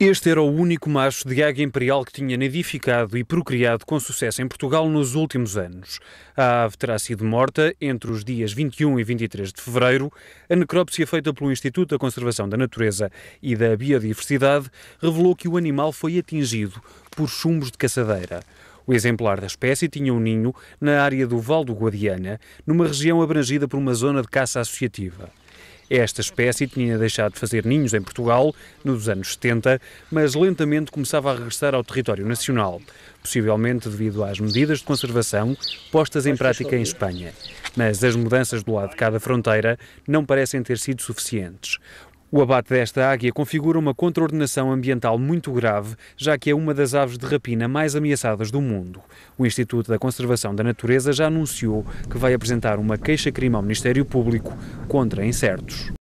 Este era o único macho de águia imperial que tinha nidificado e procriado com sucesso em Portugal nos últimos anos. A ave terá sido morta entre os dias 21 e 23 de fevereiro. A necrópsia feita pelo Instituto da Conservação da Natureza e da Biodiversidade revelou que o animal foi atingido por chumbos de caçadeira. O exemplar da espécie tinha um ninho na área do Val do Guadiana, numa região abrangida por uma zona de caça associativa. Esta espécie tinha deixado de fazer ninhos em Portugal nos anos 70, mas lentamente começava a regressar ao território nacional, possivelmente devido às medidas de conservação postas em prática em Espanha. Mas as mudanças do lado de cada fronteira não parecem ter sido suficientes. O abate desta águia configura uma contraordenação ambiental muito grave, já que é uma das aves de rapina mais ameaçadas do mundo. O Instituto da Conservação da Natureza já anunciou que vai apresentar uma queixa-crime ao Ministério Público contra incertos.